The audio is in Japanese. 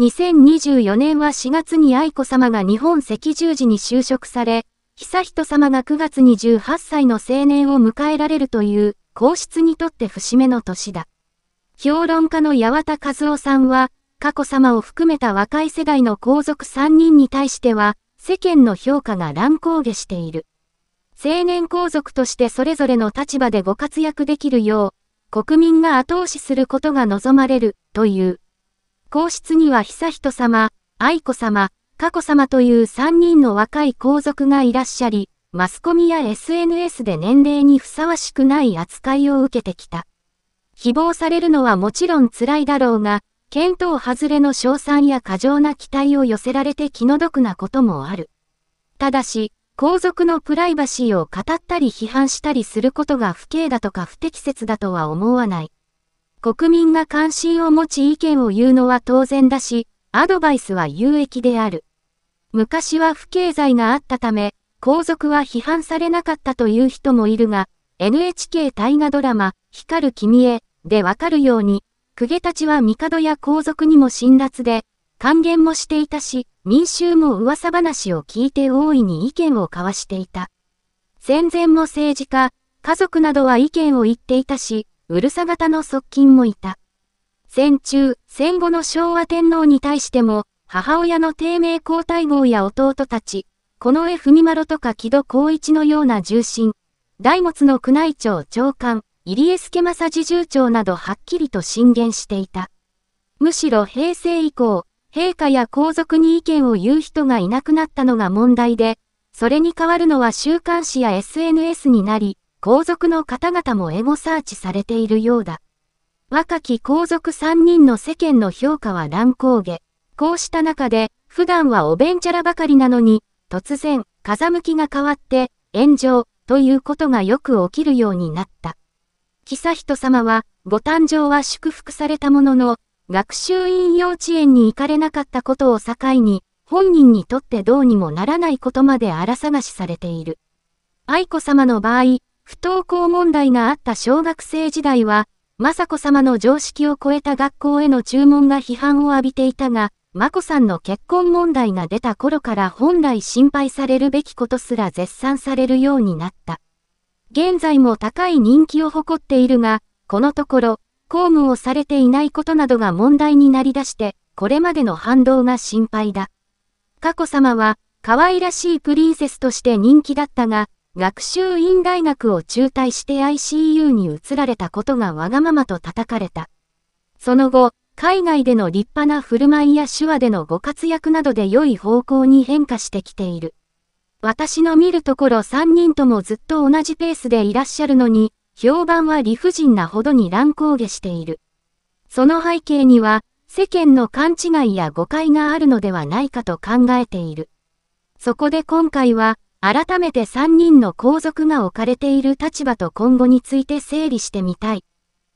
2024年は4月に愛子さまが日本赤十字に就職され、悠仁さまが9月に18歳の青年を迎えられるという、皇室にとって節目の年だ。評論家の八幡和夫さんは、佳子さまを含めた若い世代の皇族3人に対しては、世間の評価が乱高下している。青年皇族としてそれぞれの立場でご活躍できるよう、国民が後押しすることが望まれる、という。皇室には悠仁さま、愛子さま、佳子さまという3人の若い皇族がいらっしゃり、マスコミや SNS で年齢にふさわしくない扱いを受けてきた。希望されるのはもちろん辛いだろうが、見当外れの賞賛や過剰な期待を寄せられて気の毒なこともある。ただし、皇族のプライバシーを語ったり批判したりすることが不敬だとか不適切だとは思わない。国民が関心を持ち意見を言うのは当然だし、アドバイスは有益である。昔は不経済があったため、皇族は批判されなかったという人もいるが、NHK 大河ドラマ、光る君へ、でわかるように、公家たちは帝や皇族にも辛辣で、還元もしていたし、民衆も噂話を聞いて大いに意見を交わしていた。戦前も政治家、家族などは意見を言っていたし、うるさ型の側近もいた。戦中、戦後の昭和天皇に対しても、母親の低迷皇太后や弟たち、この絵文丸とか木戸光一のような重臣、大物の宮内庁長官、入江助政侍従長などはっきりと進言していた。むしろ平成以降、陛下や皇族に意見を言う人がいなくなったのが問題で、それに代わるのは週刊誌や SNS になり、皇族の方々もエゴサーチされているようだ。若き皇族3人の世間の評価は乱高下。こうした中で、普段はおべんちゃらばかりなのに、突然、風向きが変わって、炎上、ということがよく起きるようになった。悠仁さまは、ご誕生は祝福されたものの、学習院幼稚園に行かれなかったことを境に、本人にとってどうにもならないことまで荒探しされている。愛子さまの場合、不登校問題があった小学生時代は、雅子さまの常識を超えた学校への注文が批判を浴びていたが、眞子さんの結婚問題が出た頃から本来心配されるべきことすら絶賛されるようになった。現在も高い人気を誇っているが、このところ、公務をされていないことなどが問題になりだして、これまでの反動が心配だ。佳子さまは、可愛らしいプリンセスとして人気だったが、学習院大学を中退して ICU に移られたことがわがままと叩かれた。その後、海外での立派な振る舞いや手話でのご活躍などで良い方向に変化してきている。私の見るところ3人ともずっと同じペースでいらっしゃるのに、評判は理不尽なほどに乱高下している。その背景には、世間の勘違いや誤解があるのではないかと考えている。そこで今回は、改めて3人の皇族が置かれている立場と今後について整理してみたい。